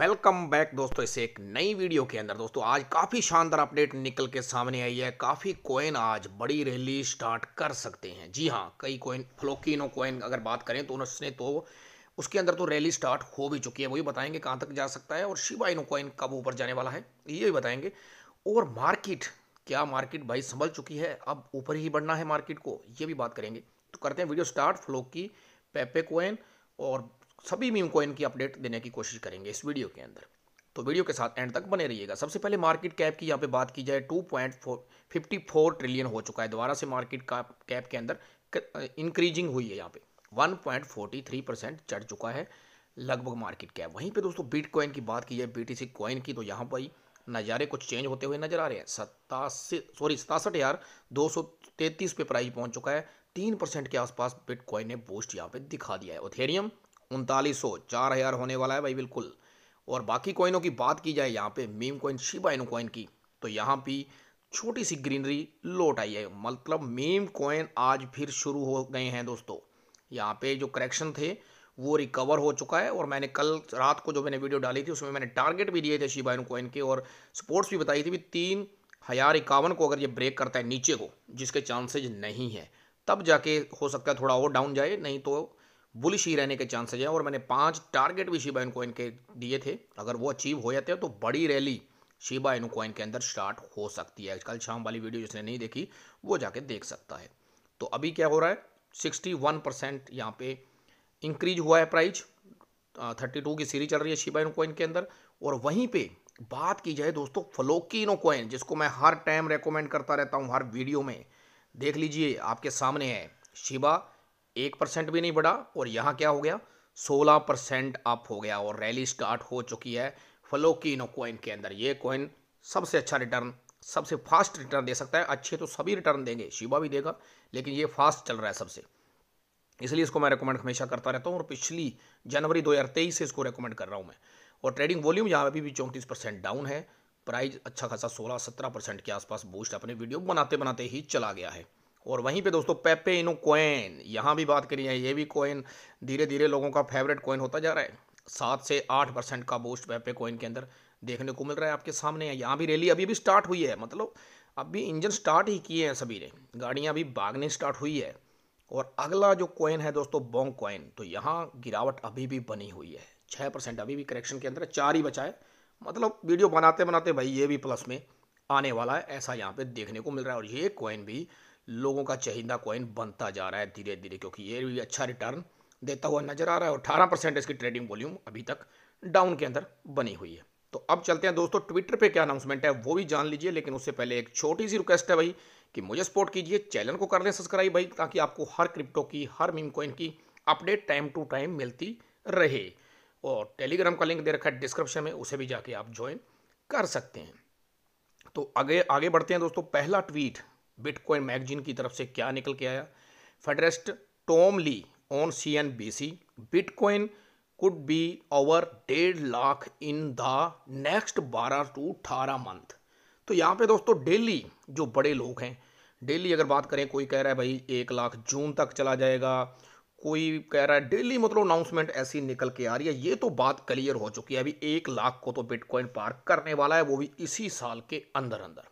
welcome back दोस्तों इसे एक नई वीडियो के अंदर दोस्तों आज काफ़ी शानदार अपडेट निकल के सामने आई है काफ़ी कोइन आज बड़ी रैली स्टार्ट कर सकते हैं जी हाँ कई कोइन फ्लोकिनो कोइन अगर बात करें तो उसने तो उसके अंदर तो रैली स्टार्ट हो भी चुकी है वही बताएंगे कहाँ तक जा सकता है और शिवाइनो कोइन कब ऊपर जाने वाला है ये भी बताएंगे और मार्केट क्या मार्केट भाई संभल चुकी है अब ऊपर ही बढ़ना है मार्केट को ये भी बात करेंगे तो करते हैं video start Floki Pepe coin और सभी मीम कोइन की अपडेट देने की कोशिश करेंगे इस वीडियो के अंदर तो वीडियो के साथ एंड तक बने रहिएगा सबसे पहले मार्केट कैप की यहाँ पे बात की जाए two point four fifty four trillion हो चुका है दोबारा से मार्केट का कैप के अंदर इंक्रीजिंग हुई है यहाँ पे one point forty three percent चढ़ चुका है लगभग मार्केट कैप वहीं पे दोस्तों बीट कॉइन की बात की जाए बी टी कॉइन की तो यहाँ पर नज़ारे कुछ चेंज होते हुए नजर आ रहे हैं सतासी सॉरी सतासठ हज़ार दो सौ तैंतीस पे प्राइस पहुंच चुका है तीन परसेंट के आसपास बिटकॉइन ने बूस्ट यहाँ पे दिखा दिया है ओथेरियम उनतालीस सौ चार हज़ार होने वाला है भाई बिल्कुल और बाकी कॉइनों की बात की जाए यहाँ पे meme coin Shiba Inu coin की तो यहाँ भी छोटी सी ग्रीनरी लौट आई है मतलब मीम कोइन आज फिर शुरू हो गए हैं दोस्तों यहाँ पे जो करेक्शन थे वो रिकवर हो चुका है और मैंने कल रात को जो मैंने वीडियो डाली थी उसमें मैंने टारगेट भी दिए थे शिबा इनो कॉइन के और स्पोर्ट्स भी बताई थी भी तीन हज़ार इक्यावन को अगर ये ब्रेक करता है नीचे को जिसके चांसेज नहीं है तब जाके हो सकता है थोड़ा और डाउन जाए नहीं तो बुलिश ही रहने के चांसेज हैं और मैंने पांच टारगेट भी शिबा इन के दिए थे अगर वो अचीव हो जाते हैं तो बड़ी रैली शिबा इन के अंदर स्टार्ट हो सकती है कल शाम वाली वीडियो जिसने नहीं देखी वो जाके देख सकता है तो अभी क्या हो रहा है सिक्सटी वन परसेंट यहाँ पे इंक्रीज हुआ है प्राइस थर्टी टू की सीरीज चल रही है शिबा इनो के अंदर और वहीं पे बात की जाए दोस्तों फलोकी इनोकॉइन जिसको मैं हर टाइम रेकमेंड करता रहता हूँ हर वीडियो में देख लीजिए आपके सामने है शिबा एक परसेंट भी नहीं बढ़ा और यहाँ क्या हो गया सोलह परसेंट अप हो गया और रैली स्टार्ट हो चुकी है फलोकिनो कोइन के अंदर ये कोइन सबसे अच्छा रिटर्न सबसे फास्ट रिटर्न दे सकता है अच्छे तो सभी रिटर्न देंगे शिवा भी देगा लेकिन ये फास्ट चल रहा है सबसे इसलिए इसको मैं रिकमेंड हमेशा करता रहता हूँ और पिछली जनवरी दो से इसको रिकमेंड कर रहा हूँ मैं और ट्रेडिंग वॉल्यूम यहाँ अभी भी चौंतीस परसेंट डाउन है प्राइस अच्छा खासा सोलह सत्रह परसेंट के आसपास बूस्ट अपने वीडियो बनाते बनाते ही चला गया है और वहीं पे दोस्तों पेपे इनो कोइन यहाँ भी बात करी है ये भी कोइन धीरे धीरे लोगों का फेवरेट कोइन होता जा रहा है सात से आठ परसेंट का बूस्ट पेपे कोइन के अंदर देखने को मिल रहा है आपके सामने है यहाँ भी रैली अभी भी स्टार्ट हुई है मतलब अभी इंजन स्टार्ट ही किए हैं सभी ने गाड़ियाँ अभी भागने स्टार्ट हुई है और अगला जो कोइन है दोस्तों बोंग कोइन तो यहाँ गिरावट अभी भी बनी हुई है छः परसेंट अभी भी करेक्शन के अंदर चार ही बचाए मतलब वीडियो बनाते बनाते भाई ये भी प्लस में आने वाला है ऐसा यहाँ पे देखने को मिल रहा है और ये कॉइन भी लोगों का चहिंदा कॉइन बनता जा रहा है धीरे धीरे क्योंकि ये भी अच्छा रिटर्न देता हुआ नजर आ रहा है और अठारह परसेंट इसकी ट्रेडिंग वॉल्यूम अभी तक डाउन के अंदर बनी हुई है तो अब चलते हैं दोस्तों ट्विटर पे क्या अनाउंसमेंट है वो भी जान लीजिए लेकिन उससे पहले एक छोटी सी रिक्वेस्ट है भाई कि मुझे सपोर्ट कीजिए चैनल को कर लें सब्सक्राइब भाई ताकि आपको हर क्रिप्टो की हर मीम कॉइन की अपडेट टाइम टू टाइम मिलती रहे और टेलीग्राम का लिंक दे रखा है डिस्क्रिप्शन में उसे भी जाके आप ज्वाइन कर सकते हैं तो आगे आगे बढ़ते हैं दोस्तों पहला ट्वीट बिटकॉइन मैगजीन की तरफ से क्या निकल के आया फेडरेस्ट Tom Lee on C N B C bitcoin could be over डेढ़ लाख इन द नेक्स्ट बारह टू अठारह मंथ तो यहाँ पे दोस्तों डेली जो बड़े लोग हैं डेली अगर बात करें कोई कह रहा है भाई एक लाख जून तक चला जाएगा कोई कह रहा है डेली मतलब अनाउंसमेंट ऐसी निकल के आ रही है ये तो बात क्लियर हो चुकी है अभी एक लाख को तो बिटकॉइन पार करने वाला है वो भी इसी साल के अंदर अंदर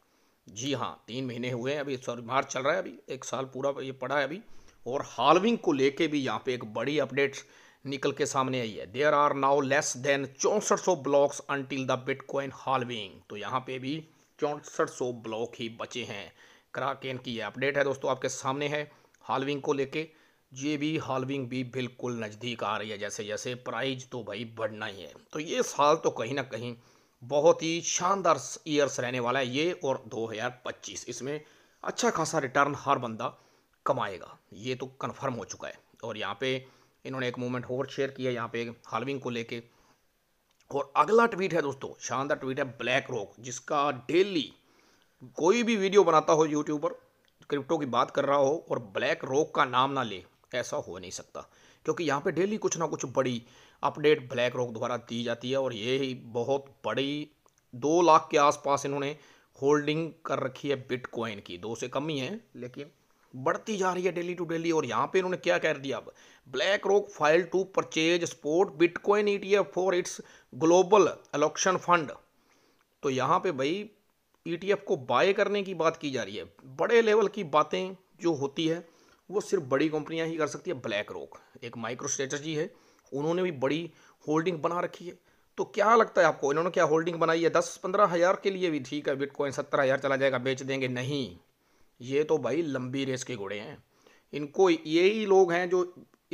जी हाँ तीन महीने हुए हैं अभी सॉरी मार्च चल रहा है अभी एक साल पूरा ये पड़ा है अभी और हालविंग को लेके भी यहाँ पे एक बड़ी अपडेट निकल के सामने आई है there are now less than चौंसठ सौ blocks until the bitcoin halving तो यहाँ पे भी चौंसठ सौ ब्लॉक ही बचे हैं क्राकेन की ये अपडेट है दोस्तों आपके सामने है हालविंग को लेके ये भी हॉलविंग भी बिल्कुल नज़दीक आ रही है जैसे जैसे प्राइज तो भाई बढ़ना ही है तो ये साल तो कहीं ना कहीं बहुत ही शानदार ईयर्स रहने वाला है ये और 2025 इसमें अच्छा खासा रिटर्न हर बंदा कमाएगा ये तो कन्फर्म हो चुका है और यहाँ पे इन्होंने एक मूवमेंट और शेयर किया यहाँ पे हॉलविंग को लेके और अगला ट्वीट है दोस्तों शानदार ट्वीट है ब्लैक रॉक जिसका डेली कोई भी वीडियो बनाता हो यूट्यूब पर क्रिप्टो की बात कर रहा हो और ब्लैक रॉक का नाम ना ले ऐसा हो नहीं सकता क्योंकि यहाँ पे डेली कुछ ना कुछ बड़ी अपडेट ब्लैक रॉक द्वारा दी जाती है और ये बहुत बड़ी दो लाख के आसपास इन्होंने होल्डिंग कर रखी है बिटकॉइन की दो से कम ही है लेकिन बढ़ती जा रही है डेली टू डेली और यहाँ पे इन्होंने क्या कह दिया अब BlackRock file to purchase spot bitcoin E for its global allocation fund तो यहाँ पे भाई ई e को बाय करने की बात की जा रही है बड़े लेवल की बातें जो होती है वो सिर्फ बड़ी कंपनियां ही कर सकती है ब्लैक रॉक एक माइक्रो स्ट्रेटजी है उन्होंने भी बड़ी होल्डिंग बना रखी है तो क्या लगता है आपको इन्होंने क्या होल्डिंग बनाई है दस पंद्रह हज़ार के लिए भी ठीक है बिटकॉइन सत्तर हज़ार चला जाएगा बेच देंगे नहीं ये तो भाई लंबी रेस के घोड़े हैं इनको यही लोग हैं जो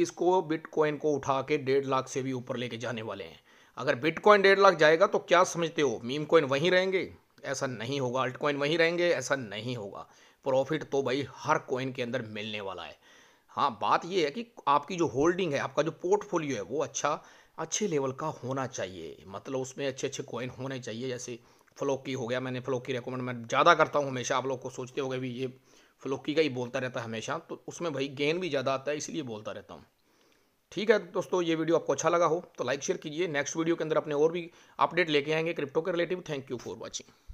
इसको बिटकॉइन को उठा के डेढ़ लाख से भी ऊपर लेके जाने वाले हैं अगर बिटकॉइन डेढ़ लाख जाएगा तो क्या समझते हो मीम कॉइन वहीं रहेंगे ऐसा नहीं होगा अल्ट कॉइन वहीं रहेंगे ऐसा नहीं होगा प्रॉफिट तो भाई हर कॉइन के अंदर मिलने वाला है हाँ बात यह है कि आपकी जो होल्डिंग है आपका जो पोर्टफोलियो है वो अच्छा अच्छे लेवल का होना चाहिए मतलब उसमें अच्छे अच्छे कॉइन होने चाहिए जैसे फ्लोकी हो गया मैंने फ्लोकी रिकमेंड मैं ज़्यादा करता हूँ हमेशा आप लोग को सोचते हो गए भी ये फ्लोकी का ही बोलता रहता है हमेशा तो उसमें भाई गेन भी ज़्यादा आता है इसलिए बोलता रहता हूँ ठीक है दोस्तों ये वीडियो आपको अच्छा लगा हो तो लाइक शेयर कीजिए नेक्स्ट वीडियो के अंदर अपने और भी अपडेट लेके आएंगे क्रिप्टो के relative thank you for watching